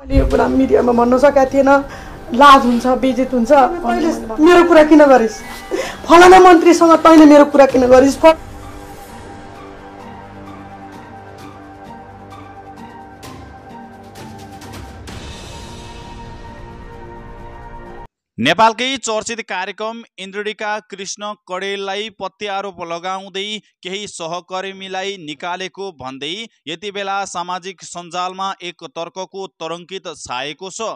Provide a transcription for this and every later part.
मैले यो कुरा मिडियामा भन्न सकेको थिएन लाज हुन्छ बेजित हुन्छ तैँले मेरो कुरा किन गरिस् फलाना मन्त्रीसँग तैँले मेरो कुरा किन गरिस् नेपालकै चर्चित कार्यक्रम इन्द्रडीका कृष्ण कडेललाई पत्यारोप लगाउँदै केही सहकर्मीलाई निकालेको भन्दै यति बेला सामाजिक सञ्जालमा एक तर्कको तरङ्कित छाएको छ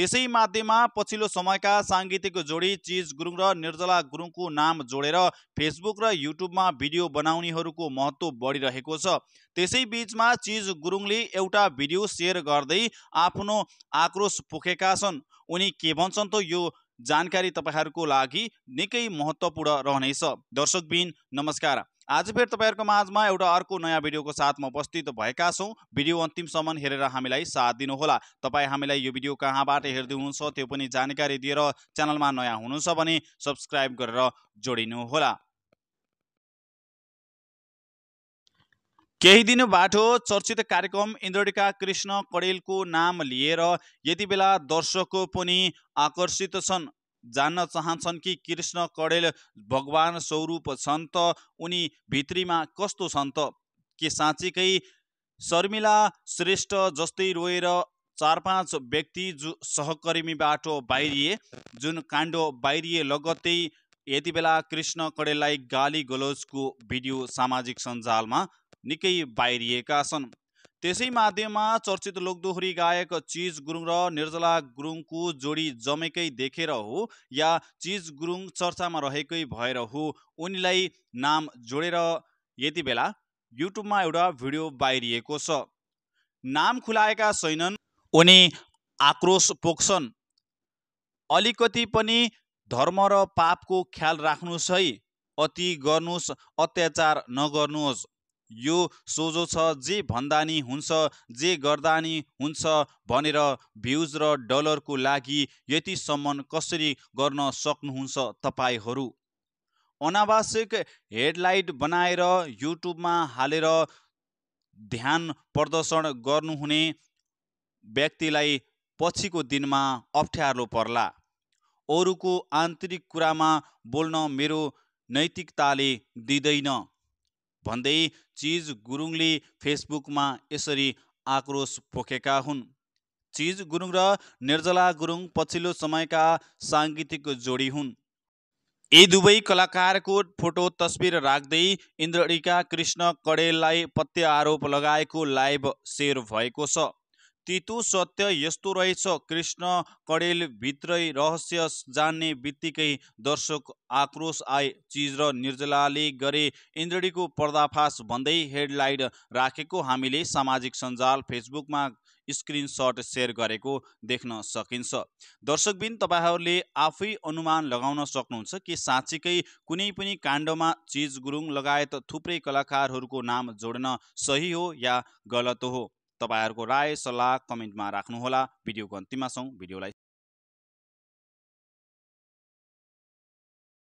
त्यसै माध्यममा पछिल्लो समयका साङ्गीतिक जोडी चिज गुरुङ र निर्जला गुरुङको नाम जोडेर फेसबुक र युट्युबमा भिडियो बनाउनेहरूको महत्त्व बढिरहेको छ त्यसै बिचमा चिज गुरुङले एउटा भिडियो सेयर गर्दै आफ्नो आक्रोश पोखेका छन् उनी के भन्छन् त यो जानकारी तपाईँहरूको लागि निकै महत्त्वपूर्ण रहनेछ दर्शकबिन नमस्कार आज फेरि तपाईँहरूको माझमा एउटा अर्को नयाँ भिडियोको साथमा उपस्थित भएका छौँ भिडियो अन्तिमसम्म हेरेर हामीलाई साथ दिनुहोला तपाईँ हामीलाई यो भिडियो कहाँबाट हेर्दै हुनुहुन्छ त्यो पनि जानकारी दिएर च्यानलमा नयाँ हुनुहुन्छ भने सब्सक्राइब गरेर जोडिनुहोला केही दिन बाटो चर्चित कार्यक्रम इन्द्रडिका कृष्ण कडेलको नाम लिएर यति बेला दर्शकको पनि आकर्षित छन् जान्न चाहन्छन् कि कृष्ण कडेल भगवान स्वरूप छन् त उनी भित्रीमा कस्तो छन् त के साँच्चीकै शर्मिला श्रेष्ठ जस्तै रोएर चार पाँच व्यक्ति जो सहकर्मीबाट बाहिरिए जुन काण्ड बाहिरिए लगत्तै यति बेला कृष्ण कडेललाई गाली गलोजको भिडियो सामाजिक सञ्जालमा निकै बाहिरिएका छन् त्यसै माध्यममा चर्चित लोकदोहोरी गायक चिज गुरुङ र निर्जला गुरुङको जोडी जमेकै देखेर हो या चिज गुरुङ चर्चामा रहेकै भएर हो उनीलाई नाम जोडेर यति बेला युट्युबमा एउटा भिडियो बाहिरिएको छ नाम खुलाएका छैनन् उनी आक्रोश पोख्छन् अलिकति पनि धर्म र पापको ख्याल राख्नुहोस् है अति गर्नुहोस् अत्याचार नगर्नुहोस् यो सोझो छ जे भन्दा नि हुन्छ जे गर्दानी हुन्छ भनेर भ्युज र डलरको लागि यतिसम्म कसरी गर्न सक्नुहुन्छ तपाईँहरू अनावश्यक हेडलाइट बनाएर युट्युबमा हालेर ध्यान प्रदर्शन गर्नुहुने व्यक्तिलाई पछिको दिनमा अप्ठ्यारो पर्ला अरूको आन्तरिक कुरामा बोल्न मेरो नैतिकताले दिँदैन भन्दै चिज गुरुङले फेसबुकमा यसरी आक्रोश पोखेका हुन् चिज गुरुङ र निर्जला गुरुङ पछिल्लो समयका साङ्गीतिक जोडी हुन् यी दुवै कलाकारको फोटो तस्विर राख्दै इन्द्रणीका कृष्ण कडेललाई पत्य आरोप लगाएको लाइभ सेयर भएको छ तितु सत्य यस्तो रहेछ कृष्ण कडेल भित्रै रहस्य जान्ने बित्तिकै दर्शक आक्रोश आए चिज र निर्जलाले गरे इन्द्रडीको पर्दाफास भन्दै हेडलाइट राखेको हामीले सामाजिक सञ्जाल फेसबुकमा स्क्रिनसट सेयर गरेको देख्न सकिन्छ दर्शकबिन तपाईँहरूले आफै अनुमान लगाउन सक्नुहुन्छ कि साँच्चीकै कुनै पनि काण्डमा चिज गुरुङ लगायत थुप्रै कलाकारहरूको नाम जोड्न सही हो या गलत हो तपाईँहरूको राय सल्लाह कमेन्टमा राख्नुहोला भिडियोको अन्तिममा छौँ भिडियोलाई